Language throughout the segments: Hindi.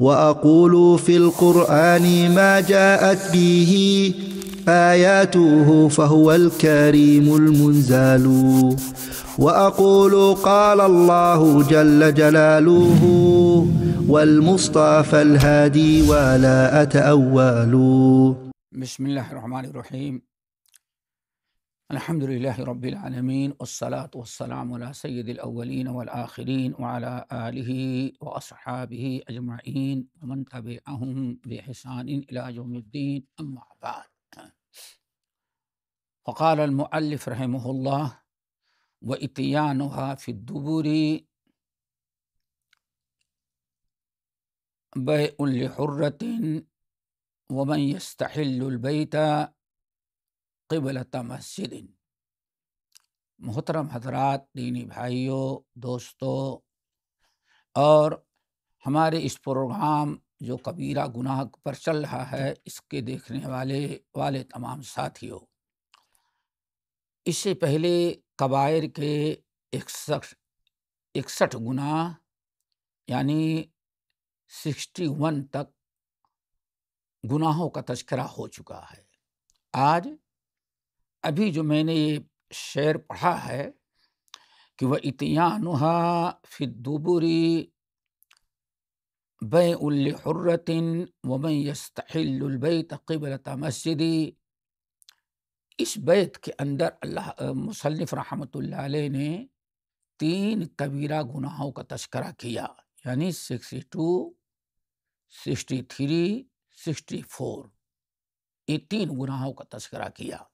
وأقول في القرآن ما جاءت به آياته فهو الكريم المنزال وأقول قال الله جل جلاله والمصطفى الهادي ولا أتأول بسم الله الرحمن الرحيم الحمد لله رب العالمين والصلاة والسلام على سيد الأولين والآخرين وعلى آله وأصحابه أجمعين ومن تبعهم بإحسان إلى يوم الدين أما بعد فقال المؤلف رحمه الله وإتيانها في الدبر بيع لحرة ومن يستحل البيت क़बलत मस्जिद मोहतरम हजरात दीनी भाइयों दोस्तों और हमारे इस प्रोग्राम जो कबीरा गुनाह पर चल रहा है इसके देखने वाले वाले तमाम साथियों इससे पहले कबायर के इकसठ इकसठ गुना यानी सिक्सटी वन तक गुनाहों का तस्करा हो चुका है आज अभी जो मैंने ये शेर पढ़ा है कि वह इतियानुहा फिदुबरी बैउल्लुर्रतिन वमन यस्तहिल्लबई तकबलत मस्जिदी इस बैत के अंदर अल्लाह मुसनफ़ रहमत ने तीन कबीरा गुनाहों का तस्करा किया यानी sixty two sixty three sixty four ये तीन गुनाहों का तस्करा किया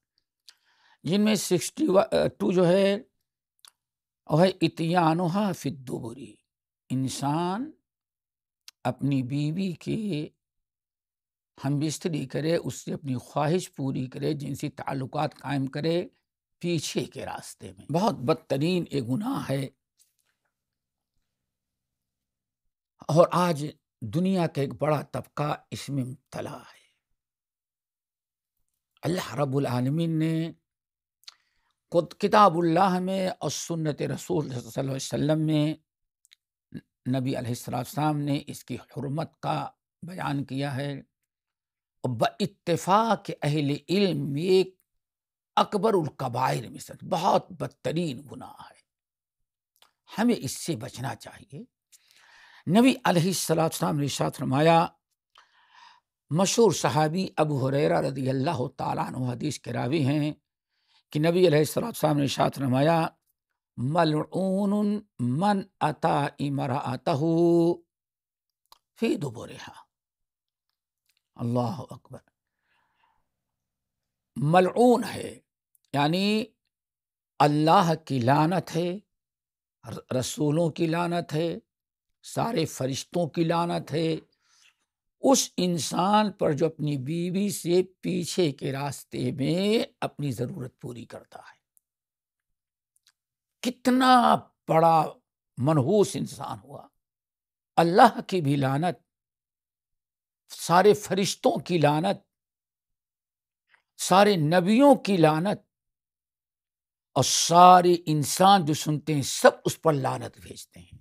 जिनमें सिक्सटी टू जो है वह इतियानोहा फिदुबरी इंसान अपनी बीवी की हम बिस्तरी करे उससे अपनी ख्वाहिश पूरी करे जिनसी ताल्लुक कायम करे पीछे के रास्ते में बहुत बदतरीन एक गुनाह है और आज दुनिया का एक बड़ा तबका इसमें मुबतला है अल्लाह रब्बुल आलमीन ने किताबुल्लाह में और सुन्नत रसूल वसम में नबी अलैहिस्सलाम ने इसकी हरमत का बयान किया है और ब इतफ़ाक़ अहल इल्म एक अकबर उलकबायर में बहुत बदतरीन गुनाह है हमें इससे बचना चाहिए नबी अलैहिस्सलाम ने साथ फरमाया मशहूर सहाबी अबू हुरैरा रदी अल्लाह तआला हदीस के रावी हैं कि नबी अलैहिस्सलाम ने शात नमाया मलून मन अता इमरा अतहू फी दुबोरेहा अल्लाह अकबर मलून है यानी अल्लाह की लानत है रसूलों की लानत है सारे फरिश्तों की लानत है उस इंसान पर जो अपनी बीवी से पीछे के रास्ते में अपनी ज़रूरत पूरी करता है कितना बड़ा मनहूस इंसान हुआ अल्लाह की भी लानत सारे फरिश्तों की लानत सारे नबियों की लानत और सारे इंसान जो सुनते हैं सब उस पर लानत भेजते हैं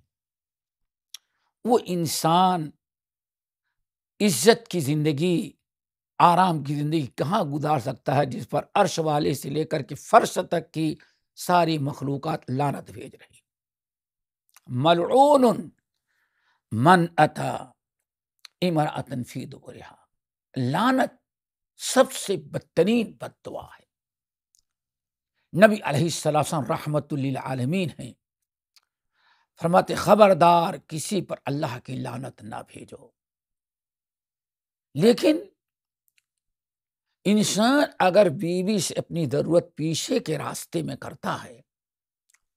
वो इंसान इज्जत की ज़िंदगी आराम की ज़िंदगी कहाँ गुजार सकता है जिस पर अर्श वाले से लेकर के फर्श तक की सारी मखलूक लानत भेज रही मलून मन अता इमरातन फी दोरहा लानत सबसे बदतरीन बदतवा है नबी अलैहिस्सलाम है आलमीन हैं फरमाते ख़बरदार किसी पर अल्लाह की लानत ना भेजो लेकिन इंसान अगर बीवी से अपनी ज़रूरत पीछे के रास्ते में करता है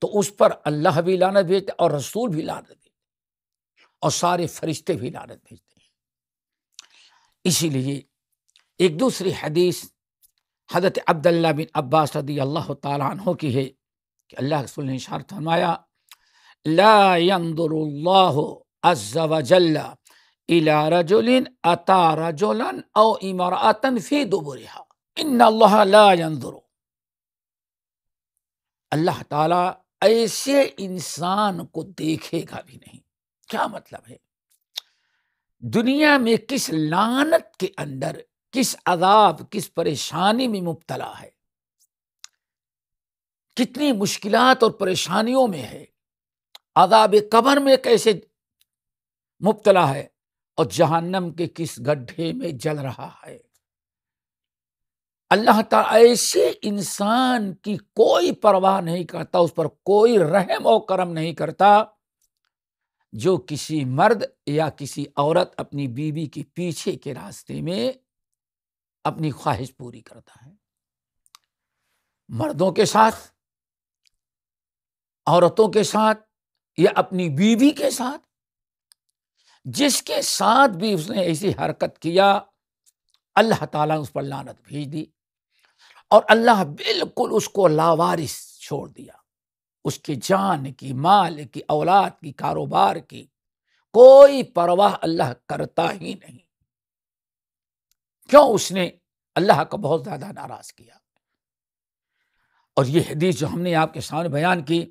तो उस पर अल्लाह भी लानत भेजते और रसूल भी लानत भेजते और सारे फरिश्ते भी लानत भेजते हैं इसीलिए एक दूसरी हदीस हज़रत अब्दुल्ला बिन अब्बास रदी अल्लाह तहों की है कि अल्लाह रसूल ने इशार फरमाया ला यंदुरुल्लाहु अज़्ज़ा वजल्ला इला रजुलिन अता रजुलन औ इमरातन फी इन अल्लाह अल्लाह ताला ऐसे इंसान को देखेगा भी नहीं क्या मतलब है दुनिया में किस लानत के अंदर किस अदाब किस परेशानी में मुबतला है कितनी मुश्किलात और परेशानियों में है अदाब कबर में कैसे मुबतला है और जहन्नम के किस गड्ढे में जल रहा है अल्लाह ताला ऐसे इंसान की कोई परवाह नहीं करता उस पर कोई रहम और करम नहीं करता जो किसी मर्द या किसी औरत अपनी बीवी के पीछे के रास्ते में अपनी ख्वाहिश पूरी करता है मर्दों के साथ औरतों के साथ या अपनी बीवी के साथ जिसके साथ भी उसने ऐसी हरकत किया अल्लाह ताला उस पर लानत भेज दी और अल्लाह बिल्कुल उसको लावारिस छोड़ दिया उसकी जान की माल की औलाद की कारोबार की कोई परवाह अल्लाह करता ही नहीं क्यों उसने अल्लाह का बहुत ज़्यादा नाराज़ किया और ये हदीस जो हमने आपके सामने बयान की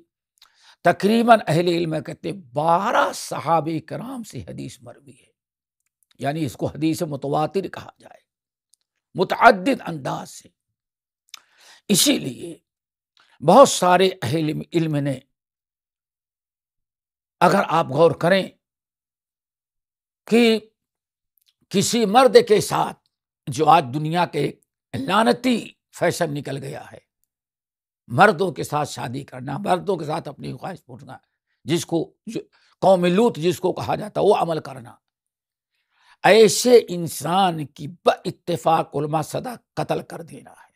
तकरीबन अहल इल्म कहते बारह सहाब कराम से हदीस मरवी है यानी इसको हदीस मुतवातिर कहा जाए मुतद अंदाज से इसीलिए बहुत सारे अहल इल्म ने अगर आप गौर करें कि किसी मर्द के साथ जो आज दुनिया के लानती फैशन निकल गया है मर्दों के साथ शादी करना मर्दों के साथ अपनी ख्वाहिश पूछना जिसको कौम लूत जिसको कहा जाता वो अमल करना ऐसे इंसान की ब इतफाक उलमा सदा कत्ल कर देना है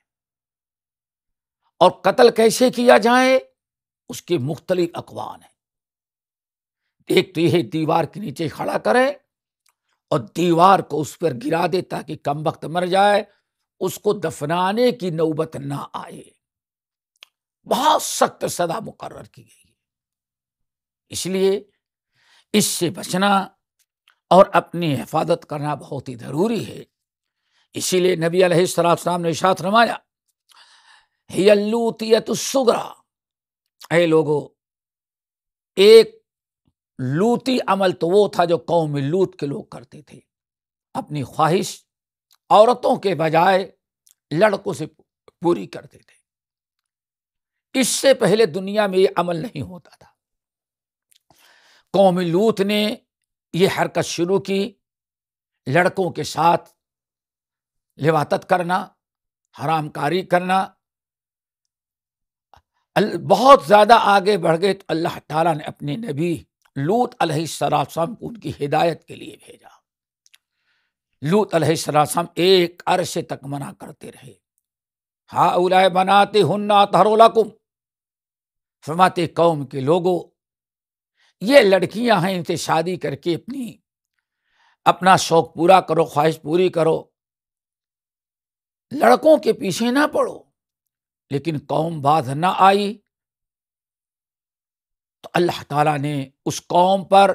और कत्ल कैसे किया जाए उसके मुख्तलिफ अकवान हैं एक तो यह दीवार के नीचे खड़ा करें और दीवार को उस पर गिरा दे ताकि कम वक्त मर जाए उसको दफनाने की नौबत ना आए बहुत सख्त सदा मुकर की गई है इसलिए इससे बचना और अपनी हिफाजत करना बहुत ही ज़रूरी है इसीलिए नबी अलैहिस्सलाम ने इशात रमाया सुगरा ए लोगो एक लूती अमल तो वो था जो कौम लूत के लोग करते थे अपनी ख्वाहिश औरतों के बजाय लड़कों से पूरी करते थे इससे पहले दुनिया में ये अमल नहीं होता था कौम लूत ने ये हरकत शुरू की लड़कों के साथ लिवात करना हरामकारी करना बहुत ज़्यादा आगे बढ़ गए तो अल्लाह ताला ने अपने नबी लूत अलैहिस्सलाम को उनकी हिदायत के लिए भेजा लूत अलैहिस्सलाम एक अरसे तक मना करते रहे हा बनाते हुन्ना तहरोलाकुम फरमाते कौम के लोगों ये लड़कियां हैं इनसे शादी करके अपनी अपना शौक पूरा करो ख्वाहिश पूरी करो लड़कों के पीछे ना पड़ो लेकिन कौम बाध ना आई तो अल्लाह ताला ने उस कौम पर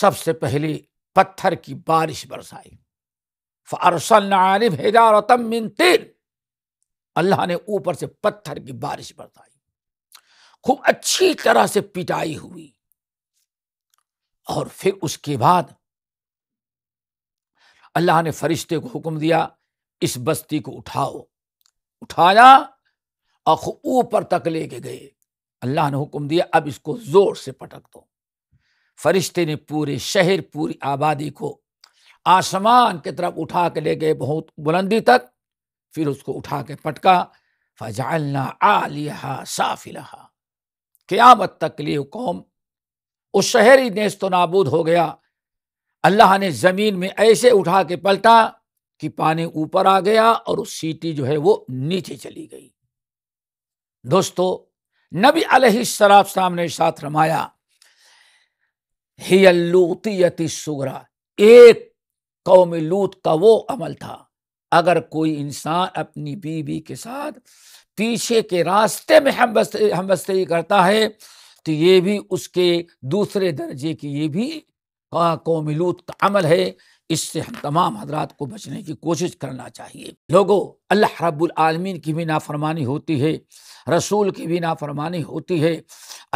सबसे पहले पत्थर की बारिश बरसाई फरसल नारिफ हेदार तम मिन तीन अल्लाह ने ऊपर से पत्थर की बारिश बरसाई खूब अच्छी तरह से पिटाई हुई और फिर उसके बाद अल्लाह ने फरिश्ते को हुक्म दिया इस बस्ती को उठाओ उठाया और ऊपर तक लेके गए अल्लाह ने हुक्म दिया अब इसको ज़ोर से पटक दो फरिश्ते ने पूरे शहर पूरी आबादी को आसमान की तरफ उठा के ले गए बहुत बुलंदी तक फिर उसको उठा के पटका फजालना आलिया साफिलहा क़्यामत तक लिए कौम उस शहर ही नेस्त नाबूद हो गया अल्लाह ने ज़मीन में ऐसे उठा के पलटा कि पानी ऊपर आ गया और उस सीटी जो है वो नीचे चली गई दोस्तों नबी अलैहिस्सलाम साम ने साथ रमाया हियलूतियति सुगरा एक कौम लूत का वो अमल था अगर कोई इंसान अपनी बीवी के साथ पीछे के रास्ते में हम बस्ते हम बस्तरी करता है तो ये भी उसके दूसरे दर्जे की ये भी कौम का अमल है इससे हम तमाम हजरात को बचने की कोशिश करना चाहिए लोगों अल्लाह रब्बुल आलमीन की भी नाफरमानी होती है रसूल की भी नाफरमानी होती है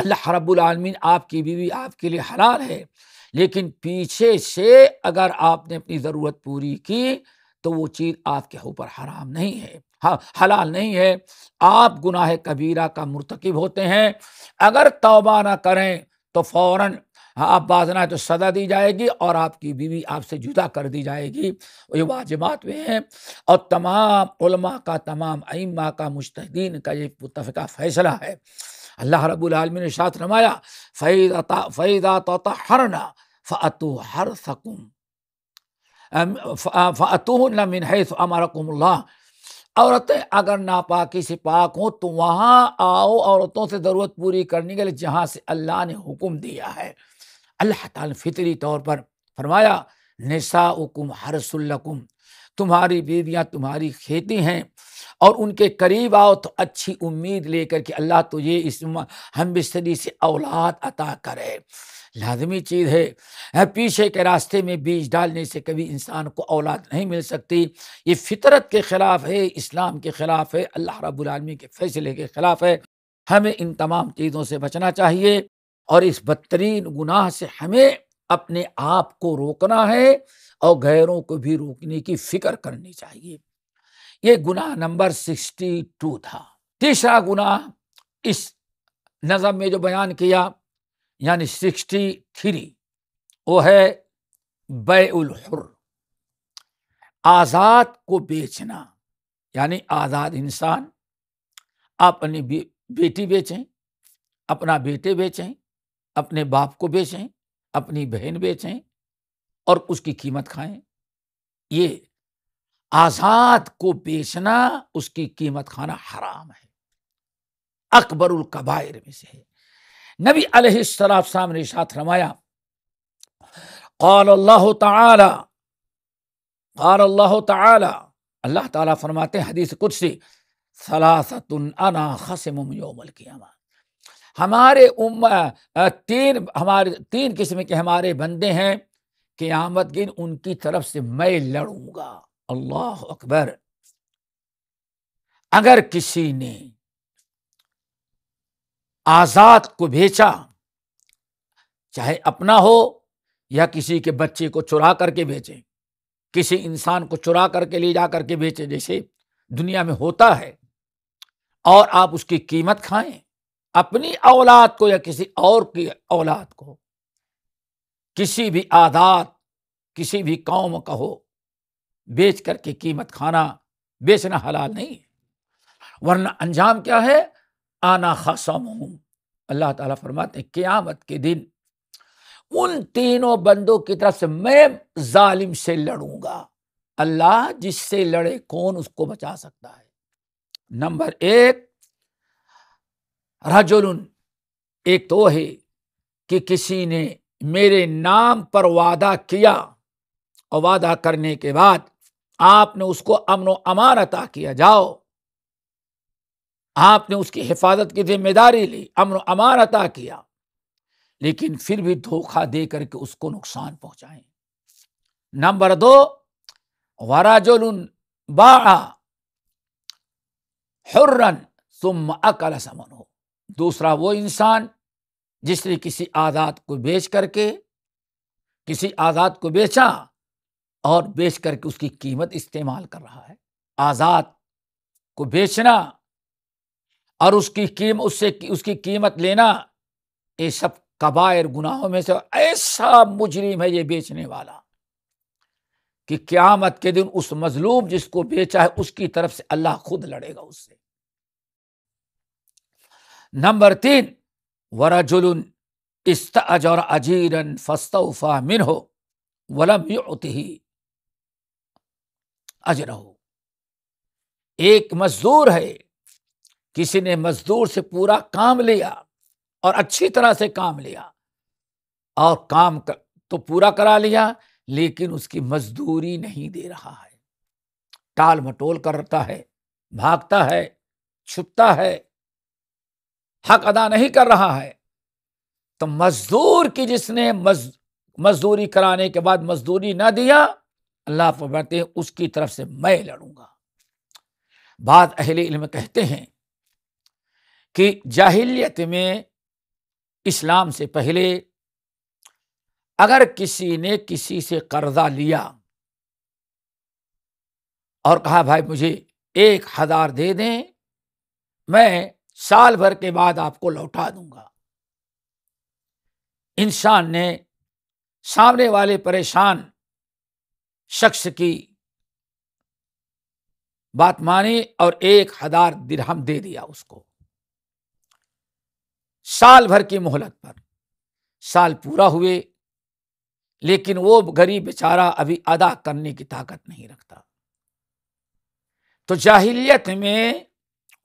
अल्लाह रब्बुल आलमीन आपकी बीवी आपके लिए हलाल है लेकिन पीछे से अगर आपने अपनी ज़रूरत पूरी की तो वो चीज़ आपके ऊपर हराम नहीं है हाँ, हलाल नहीं है आप गुनाह कबीरा का मुरतकब होते हैं अगर तौबा ना करें तो फ़ौर हाँ, आप बाजना तो सदा दी जाएगी और आपकी बीवी आपसे जुदा कर दी जाएगी ये वाजिबात में हैं और तमाम उलमा का तमाम अम्मा का मुश्तिन का ये मुतफ़ा फ़ैसला है अल्लाह रबालमी ने साथ रमाया फ़ैदा फ़ैज़ा तो हरना फ़ातु हर सकुम फ़तूह नमिन है अमरकुम्ला औरतें अगर नापाकी से पाक हों तो वहाँ आओ औरतों से ज़रूरत पूरी करने के लिए जहाँ से अल्लाह ने हुक्म दिया है अल्लाह ताला फितरी तौर पर फरमाया नशा उकुम हरसुल्लकुम तुम्हारी बीवियाँ तुम्हारी खेती हैं और उनके करीब आओ तो अच्छी उम्मीद लेकर के अल्लाह तुझे इस हम बिस्तरी से औलाद अता करे लाजमी चीज़ है पीछे के रास्ते में बीज डालने से कभी इंसान को औलाद नहीं मिल सकती ये फितरत के ख़िलाफ़ है इस्लाम के ख़िलाफ़ है अल्लाह रब्लमी के फ़ैसले के ख़िलाफ़ है हमें इन तमाम चीज़ों से बचना चाहिए और इस बदतरीन गुनाह से हमें अपने आप को रोकना है और गैरों को भी रोकने की फ़िक्र करनी चाहिए ये गुनाह नंबर सिक्सटी टू था तीसरा गुनाह इस नज़म में जो बयान किया यानी सिक्सटी थ्री वो है हुर आज़ाद को बेचना यानी आज़ाद इंसान अपनी बे, बेटी बेचें अपना बेटे बेचें अपने बाप को बेचें अपनी बहन बेचें और उसकी कीमत खाएं ये आज़ाद को बेचना उसकी कीमत खाना हराम है अकबरुल कबायर में से है नबी अलैहिस्सलाम ने साथ रमाया कौल अल्लाह ताला कौल अल्लाह ताला अल्लाह ताला फरमाते हैं हदीस कुदसी सलासतुन अना खसम योमल क़ियामा हमारे उम तीन हमारे तीन किस्म के हमारे बंदे हैं क़ियामत गिन उनकी तरफ से मैं लड़ूंगा अल्लाह अकबर अगर किसी ने आज़ाद को बेचा चाहे अपना हो या किसी के बच्चे को चुरा करके बेचे किसी इंसान को चुरा करके ले जा करके बेचे जैसे दुनिया में होता है और आप उसकी कीमत खाएं अपनी औलाद को या किसी और की औलाद को किसी भी आदात किसी भी कौम का हो बेच करके कीमत खाना बेचना हलाल नहीं वरना अंजाम क्या है आना खासम हूँ अल्लाह ताला फरमाते हैं क़यामत के दिन उन तीनों बंदों की तरफ से मैं जालिम से लड़ूंगा अल्लाह जिससे लड़े कौन उसको बचा सकता है नंबर एक रजुल एक तो है कि किसी ने मेरे नाम पर वादा किया और वादा करने के बाद आपने उसको अमन अमान अता किया जाओ आपने उसकी हिफाजत की जिम्मेदारी ली अमन अमान अता किया लेकिन फिर भी धोखा दे करके उसको नुकसान पहुंचाए नंबर दो वराजुल बाड़ा हुर्रन सुम अकल समन हो दूसरा वो इंसान जिसने किसी आज़ाद को बेच करके किसी आज़ाद को बेचा और बेच करके उसकी कीमत इस्तेमाल कर रहा है आज़ाद को बेचना और उसकी कीम उससे उसकी कीमत लेना ये सब कबायर गुनाहों में से ऐसा मुजरिम है ये बेचने वाला कि क्यामत के दिन उस मजलूम जिसको बेचा है उसकी तरफ से अल्लाह खुद लड़ेगा उससे नंबर तीन वराजुल इस्तज और अजीरन फस्तौफा मिन हो वलम ही अजर हो एक मजदूर है किसी ने मजदूर से पूरा काम लिया और अच्छी तरह से काम लिया और काम कर, तो पूरा करा लिया लेकिन उसकी मजदूरी नहीं दे रहा है टाल मटोल करता है भागता है छुपता है हक अदा नहीं कर रहा है तो मजदूर की जिसने मज, मजदूरी कराने के बाद मजदूरी ना दिया अल्लाह फरमाते हैं उसकी तरफ से मैं लड़ूंगा बाद अहले इल्म कहते हैं कि जाहिलियत में इस्लाम से पहले अगर किसी ने किसी से कर्जा लिया और कहा भाई मुझे एक हजार दे दें मैं साल भर के बाद आपको लौटा दूंगा इंसान ने सामने वाले परेशान शख्स की बात मानी और एक हजार दिरहम दे दिया उसको साल भर की मोहलत पर साल पूरा हुए लेकिन वो गरीब बेचारा अभी अदा करने की ताकत नहीं रखता तो जाहिलियत में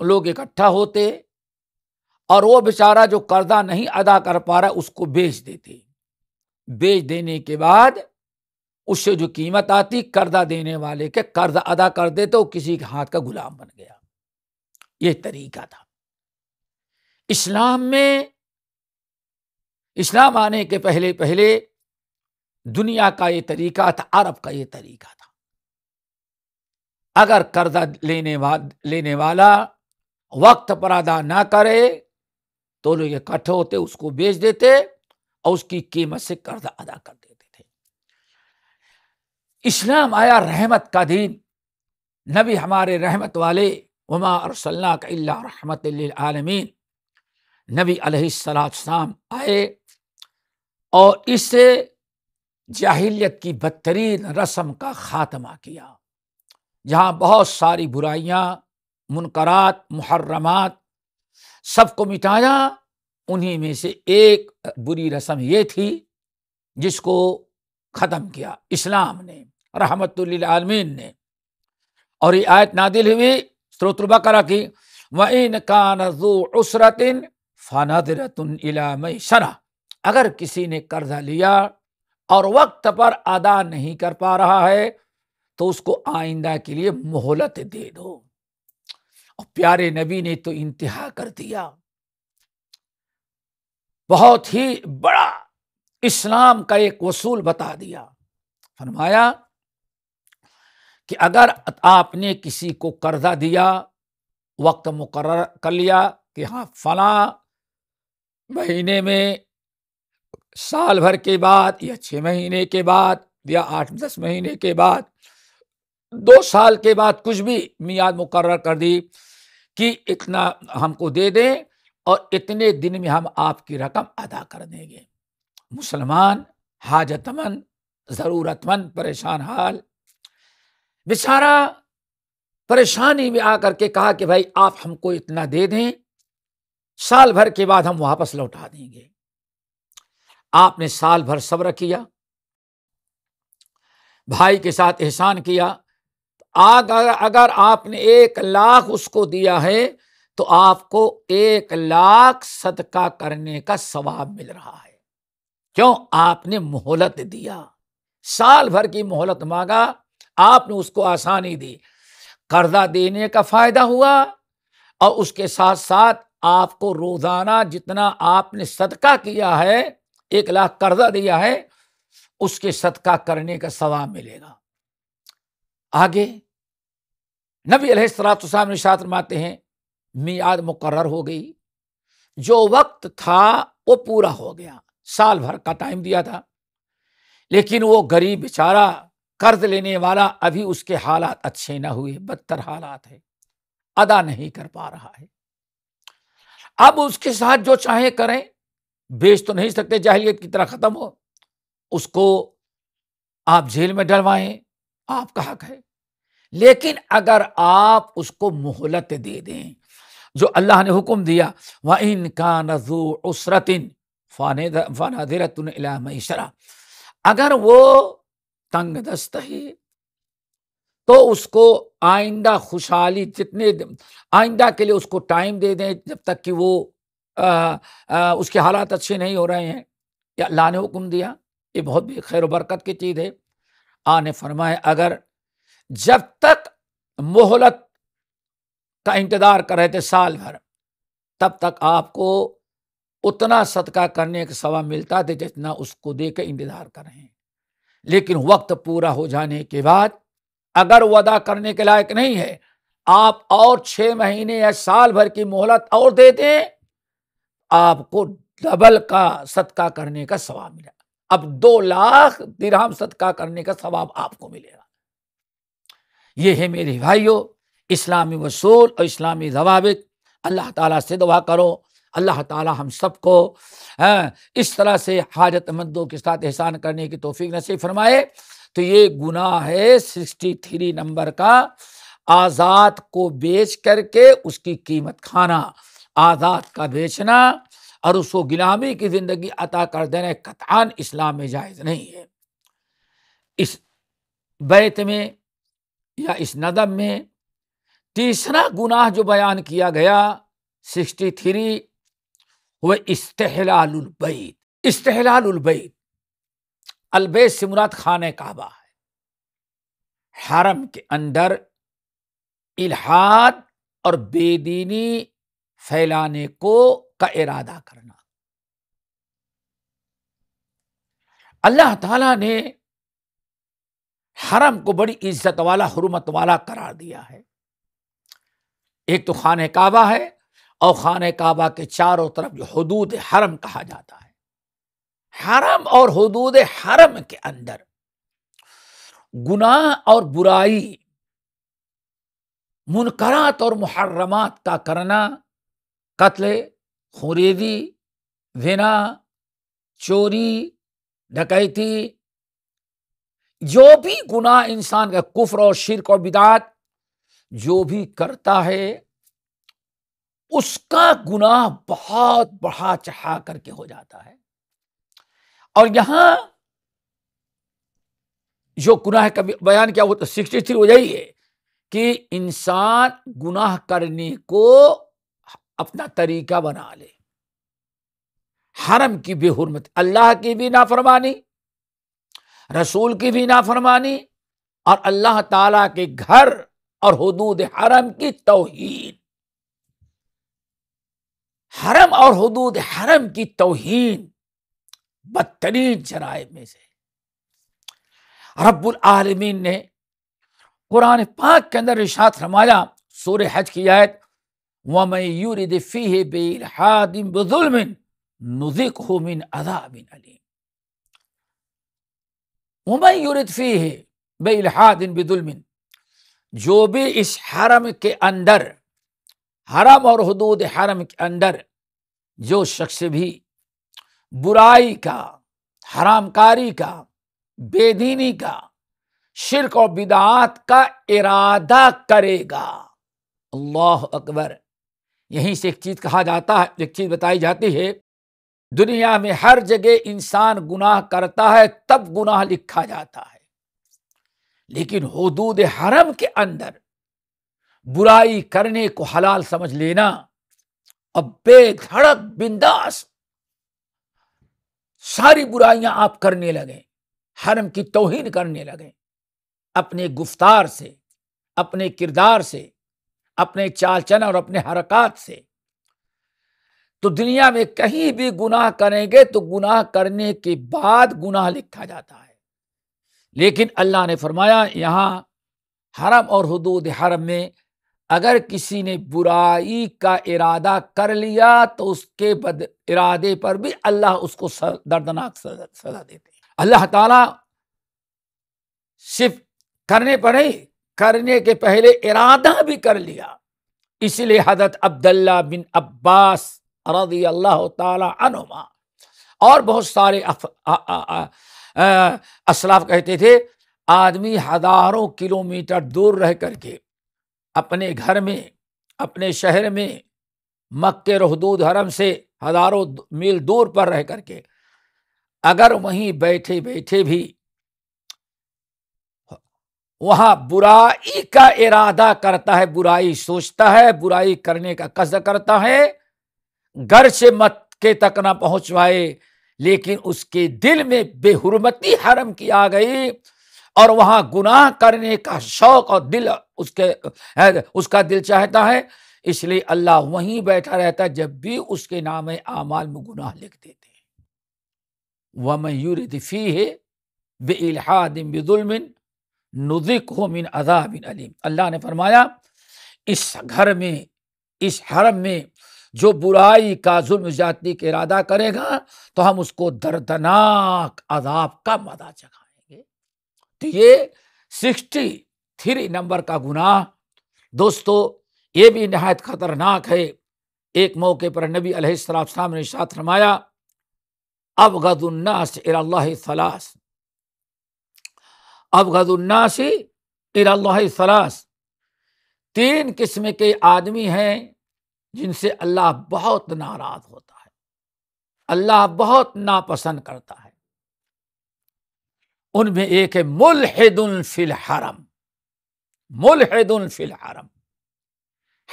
लोग इकट्ठा होते और वो बेचारा जो कर्जा नहीं अदा कर पा रहा उसको बेच देते बेच देने के बाद उससे जो कीमत आती कर्जा देने वाले के कर्ज अदा कर देते वो किसी के हाथ का गुलाम बन गया ये तरीका था इस्लाम में इस्लाम आने के पहले पहले दुनिया का ये तरीका था अरब का ये तरीका था अगर कर्जा लेने वा, लेने वाला वक्त पर अदा ना करे तो लोग इकट्ठे होते उसको बेच देते और उसकी कीमत से कर्जा अदा कर देते थे इस्लाम आया रहमत का दिन नबी हमारे रहमत वाले उमा और सल्ला का रहमत आलमीन नबी अलैहिस्सलाम आए और इससे जाहिलियत की बदतरीन रस्म का ख़ात्मा किया जहाँ बहुत सारी बुराइयाँ मुनकरात मुहर्रमात सबको मिटाया उन्हीं में से एक बुरी रस्म ये थी जिसको ख़त्म किया इस्लाम ने रहमतमीन ने और ये आयत नादिल हुई स्त्रोत्र बकरा की वन कान उसरतिन फ़ानदरतन इलामशरा अगर किसी ने कर्जा लिया और वक्त पर अदा नहीं कर पा रहा है तो उसको आइंदा के लिए मोहलत दे दो और प्यारे नबी ने तो इंतहा कर दिया बहुत ही बड़ा इस्लाम का एक वसूल बता दिया फरमाया कि अगर आपने किसी को कर्जा दिया वक्त मुकर कर लिया कि हाँ फला महीने में साल भर के बाद या छः महीने के बाद या आठ दस महीने के बाद दो साल के बाद कुछ भी मियाद मुकर कर दी कि इतना हमको दे दें और इतने दिन में हम आपकी रकम अदा कर देंगे मुसलमान हाजतमंद ज़रूरतमंद परेशान हाल बेचारा परेशानी में आकर के कहा कि भाई आप हमको इतना दे दें साल भर के बाद हम वापस लौटा देंगे आपने साल भर सब्र किया भाई के साथ एहसान किया अगर अगर आपने एक लाख उसको दिया है तो आपको एक लाख सदका करने का सवाब मिल रहा है क्यों आपने मोहलत दिया साल भर की मोहलत मांगा आपने उसको आसानी दी कर्जा देने का फायदा हुआ और उसके साथ साथ आपको रोज़ाना जितना आपने सदका किया है एक लाख कर्जा दिया है उसके सदका करने का सवाब मिलेगा आगे नबी अलैहिस्सलाम ने साथ माते हैं मियाद मुकर हो गई जो वक्त था वो पूरा हो गया साल भर का टाइम दिया था लेकिन वो गरीब बेचारा कर्ज लेने वाला अभी उसके हालात अच्छे ना हुए बदतर हालात है अदा नहीं कर पा रहा है अब उसके साथ जो चाहे करें बेच तो नहीं सकते जाहिलियत की तरह ख़त्म हो उसको आप जेल में डलवाएं आपका हक है लेकिन अगर आप उसको मोहलत दे दें जो अल्लाह ने हुक्म दिया व इन का नजू उसरतिन फ़ान फ़ानदरतन अगर वो तंग दस्त ही तो उसको आइंदा खुशहाली जितने आइंदा के लिए उसको टाइम दे दें जब तक कि वो आ, आ, उसके हालात अच्छे नहीं हो रहे हैं या अल्लाह ने हुक्म दिया ये बहुत भी खैर बरकत की चीज़ है आने फरमाए अगर जब तक मोहलत का इंतज़ार कर रहे थे साल भर तब तक आपको उतना सदका करने का सवा मिलता था जितना उसको दे के इंतज़ार कर रहे हैं लेकिन वक्त पूरा हो जाने के बाद अगर वो अदा करने के लायक नहीं है आप और छः महीने या साल भर की मोहलत और दे दें आपको डबल का सदका करने का सवाब मिलेगा अब दो लाख दिरहम सदका करने का सवाब आपको मिलेगा ये है मेरे भाइयों इस्लामी वसूल और इस्लामी जवाबित अल्लाह ताला से दुआ करो अल्लाह ताला हम सबको हाँ, इस तरह से हाजतमंदों के साथ एहसान करने की तोफ़ी नसीब फरमाए तो ये गुना है सिक्सटी थ्री नंबर का आज़ाद को बेच करके उसकी कीमत खाना आज़ाद का बेचना और उसको गुलामी की ज़िंदगी अता कर देना कतान इस्लाम में जायज़ नहीं है इस बैत में या इस नदम में तीसरा गुनाह जो बयान किया गया सिक्सटी थ्री वह इस्तेहलालबैत इस्तेहलालबैत अलबे से मुराद खान कहबा है हरम के अंदर इलाहाद और बेदीनी फैलाने को का इरादा करना अल्लाह ताला ने हरम को बड़ी इज्जत वाला हरमत वाला करार दिया है एक तो खान काबा है और खान काबा के चारों तरफ जो हदूद हरम कहा जाता है हरम और हदूद हरम के अंदर गुनाह और बुराई मुनकरात और मुहर्रमात का करना कत्ल खुरेदी विना चोरी डकैती जो भी गुनाह इंसान का कुफ्र और शिरक और बिदात जो भी करता है उसका गुनाह बहुत बढ़ा चढ़ा करके हो जाता है और यहां जो गुनाह का बयान क्या तो सिक्सटी थ्री हो जाइए कि इंसान गुनाह करने को अपना तरीका बना ले हरम की भी हरमत अल्लाह की भी नाफरमानी रसूल की भी नाफरमानी और अल्लाह ताला के घर और हदूद हरम की तोहीन हरम और हदूद हरम की तोहीन बदतरीन जराए में से रब्बुल आलमीन ने कुरान पाक के अंदर इशात रमाया सूर हज की आयत जो भी इस हरम के अंदर हरम और हदूद हरम के अंदर जो शख्स भी बुराई का हरामकारी का बेदीनी का शिरक और बिदात का इरादा करेगा अल्लाह अकबर यहीं से एक चीज़ कहा जाता है एक चीज़ बताई जाती है दुनिया में हर जगह इंसान गुनाह करता है तब गुनाह लिखा जाता है लेकिन हदूद हरम के अंदर बुराई करने को हलाल समझ लेना अब बेधड़क बिंदास सारी बुराइयां आप करने लगे हरम की तोहिन करने लगे अपने गुफ्तार से अपने किरदार से अपने चालचन और अपने हरकत से तो दुनिया में कहीं भी गुनाह करेंगे तो गुनाह करने के बाद गुनाह लिखा जाता है लेकिन अल्लाह ने फरमाया यहां हरम और हदूद हरम में अगर किसी ने बुराई का इरादा कर लिया तो उसके बद इरादे पर भी अल्लाह उसको दर्दनाक सजा देते हैं अल्लाह ताला सिर्फ करने पर ही करने के पहले इरादा भी कर लिया इसलिए हजरत अब्दुल्ला बिन अब्बास रजी अल्लाह तनुमा और बहुत सारे असलाफ कहते थे आदमी हजारों किलोमीटर दूर रह करके अपने घर में अपने शहर में मक्के रहदूद हरम से हजारों मील दूर पर रह करके अगर वहीं बैठे बैठे भी वहां बुराई का इरादा करता है बुराई सोचता है बुराई करने का कज करता है घर से मत के तक ना पहुंचवाए लेकिन उसके दिल में बेहरमती हरम की आ गई और वहां गुनाह करने का शौक और दिल उसके उसका दिल चाहता है इसलिए अल्लाह वहीं बैठा रहता जब भी उसके नाम आमाल में गुनाह लिख देते व मयूर मयूरफी है बे इलाहादिम बिदुलमिन नुदिक हो मिन अदाबिन अलीम अल्लाह ने फरमाया इस घर में इस हरम में जो बुराई का जुल्म जाति के इरादा करेगा तो हम उसको दर्दनाक अदाब का मदा चखाएंगे तो ये सिक्सटी थ्री नंबर का गुनाह दोस्तों ये भी नहायत ख़तरनाक है एक मौके पर नबी अलैहिस्सलाम ने साथ रमाया अब गदुन्नास इलास अब गदुन्नास इलास तीन किस्म के आदमी हैं जिनसे अल्लाह बहुत नाराज होता है अल्लाह बहुत नापसंद करता है उनमें एक है मुलहदुल फिल हरम मुलहदुल फिल हरम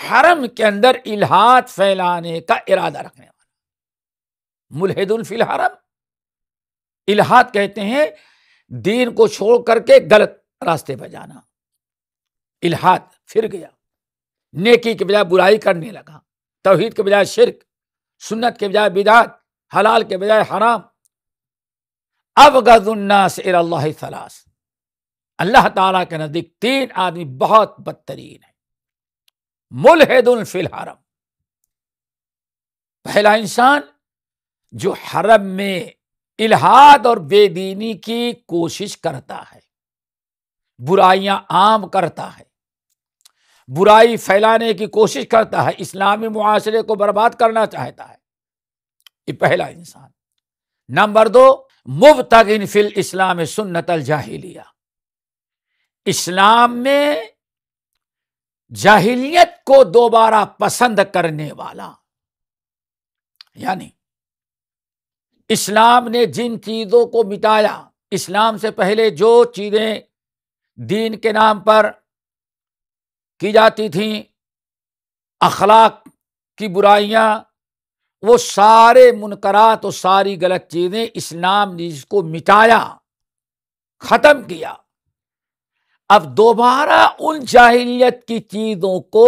हरम के अंदर इलाहात फैलाने का इरादा रखने वाला मुलहदुल फिल हरम इलाहात कहते हैं दीन को छोड़ करके गलत रास्ते पर जाना इलाहात फिर गया नेकी के बजाय बुराई करने लगा तोहहीद के बजाय शिरक सुन्नत के बजाय बिदात हलाल के बजाय हराम अब गजुन्नास से अल्लाह ताला के नज़दीक तीन आदमी बहुत बदतरीन है मुलहदुल फिल हरम पहला इंसान जो हरम में इलाहाद और बेदीनी की कोशिश करता है बुराइयां आम करता है बुराई फैलाने की कोशिश करता है इस्लामी मुआरे को बर्बाद करना चाहता है ये पहला इंसान नंबर दो मुब तक फिल इस्लाम सुन्नत जाहिलिया इस्लाम में जाहिलियत को दोबारा पसंद करने वाला यानी इस्लाम ने जिन चीज़ों को मिटाया इस्लाम से पहले जो चीज़ें दीन के नाम पर की जाती थीं अखलाक की बुराइयां वो सारे मुनकरात और सारी गलत चीज़ें इस्लाम ने इसको मिटाया ख़त्म किया अब दोबारा उन जाहिलियत की चीजों को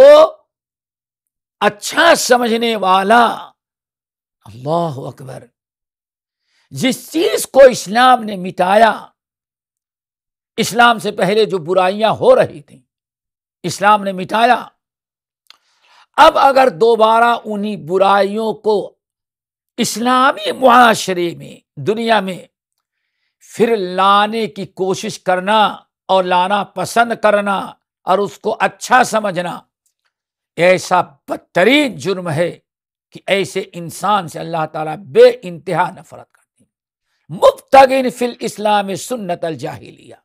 अच्छा समझने वाला अल्लाह अकबर जिस चीज को इस्लाम ने मिटाया इस्लाम से पहले जो बुराइयां हो रही थी इस्लाम ने मिटाया अब अगर दोबारा उन्हीं बुराइयों को इस्लामी माशरे में दुनिया में फिर लाने की कोशिश करना और लाना पसंद करना और उसको अच्छा समझना ऐसा बदतरीन जुर्म है कि ऐसे इंसान से अल्लाह ताला बे इंतहा नफरत करते हैं मुफ्तगिन फिल इस्लाम सुन्नत अल जाहिलिया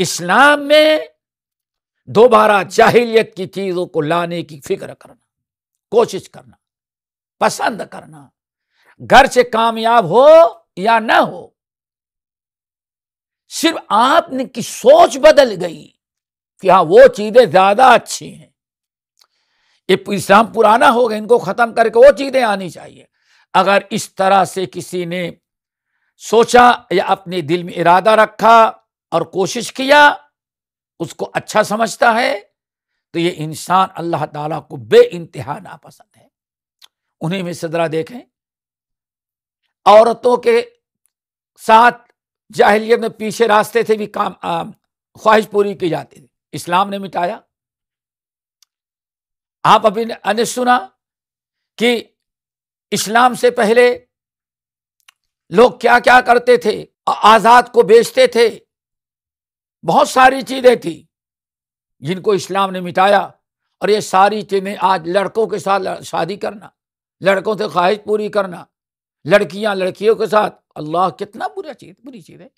इस्लाम में दोबारा जाहिलियत की चीज़ों को लाने की फिक्र करना कोशिश करना पसंद करना घर से कामयाब हो या ना हो सिर्फ आपने की सोच बदल गई कि हाँ वो चीज़ें ज़्यादा अच्छी हैं ये इस्लाम पुराना हो गया इनको ख़त्म करके वो चीज़ें आनी चाहिए अगर इस तरह से किसी ने सोचा या अपने दिल में इरादा रखा और कोशिश किया उसको अच्छा समझता है तो ये इंसान अल्लाह ताला को बे इंतहा नापसंद है उन्हीं में सदरा देखें औरतों के साथ जाहलीत में पीछे रास्ते से भी काम ख्वाहिश पूरी की जाती थी इस्लाम ने मिटाया आप अभी ने सुना कि इस्लाम से पहले लोग क्या क्या करते थे आज़ाद को बेचते थे बहुत सारी चीज़ें थी जिनको इस्लाम ने मिटाया और ये सारी चीज़ें आज लड़कों के साथ शादी करना लड़कों से ख्वाहिश पूरी करना लड़कियां लड़कियों के साथ अल्लाह कितना बुरा चीज बुरी चीज़ है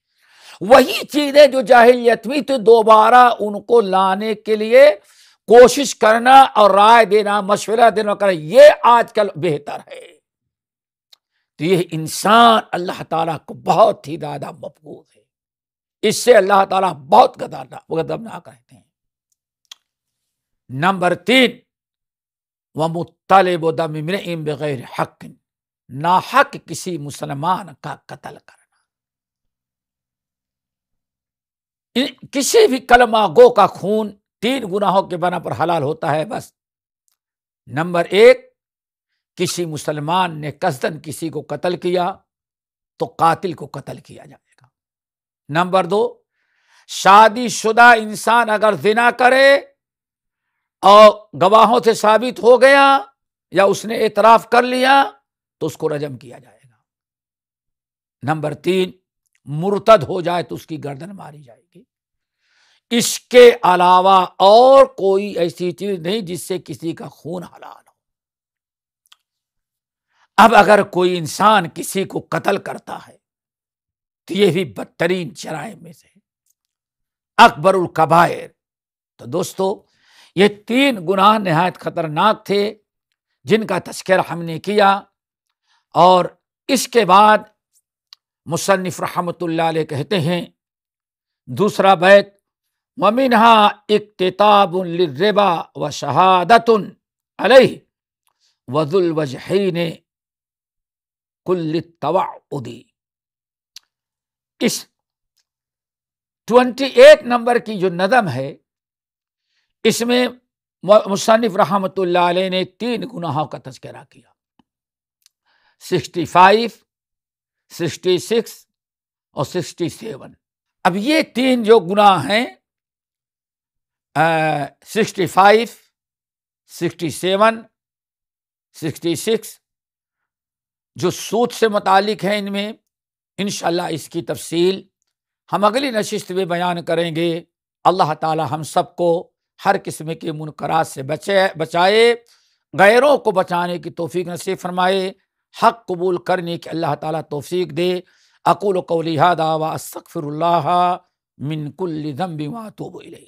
वही चीज़ है जो जाहिलियत में तो दोबारा उनको लाने के लिए कोशिश करना और राय देना मशवरा देना करना ये आजकल बेहतर है तो ये इंसान अल्लाह ताला को बहुत ही ज़्यादा मफबूज है इससे अल्लाह ताला बहुत गदारना गदबनाक रहते हैं नंबर तीन व मुतलब दम बग़ैर हक़ नाहक किसी मुसलमान का कत्ल करना किसी भी कलमा गो का खून तीन गुनाहों के बना पर हलाल होता है बस नंबर एक किसी मुसलमान ने कसदन किसी को कत्ल किया तो कातिल को कत्ल किया जाएगा नंबर दो शादीशुदा इंसान अगर जिना करे और गवाहों से साबित हो गया या उसने एतराफ़ कर लिया तो उसको रजम किया जाएगा नंबर तीन मुर्तद हो जाए तो उसकी गर्दन मारी जाएगी इसके अलावा और कोई ऐसी चीज नहीं जिससे किसी का खून हलाल हो अब अगर कोई इंसान किसी को कत्ल करता है तो यह भी बदतरीन जराय में से अकबर कबायर तो दोस्तों ये तीन गुनाह नहायत खतरनाक थे जिनका तस्कर हमने किया और इसके बाद मुसनफ़ रहमतुल्लाह कहते हैं दूसरा बैत वमिनहा इकतताबुलरबा व शहादत अलह वजुलवजहीन तवा उदी इस ट्वेंटी एट नंबर की जो नदम है इसमें मुसनफ़ रहमत ने तीन गुनाहों का तस्करा किया सिक्सटी फाइव सिक्सटी सिक्स और सिक्सटी सेवन अब ये तीन जो गुनाह हैं sixty five sixty seven sixty six जो सूद से मुतालिक हैं इनमें इन इसकी तफसील हम अगली नशिस्त में बयान करेंगे अल्लाह ताला हम सबको हर किस्म के मुनकरात से बचे बचाए गैरों को बचाने की तोफीक नसीब फरमाए हक कबूल करने की अल्लाह ताला तोफ़ी दे अकुल कौलिहादा व असफ़िर मिनकुल्लम बीमा तो बोले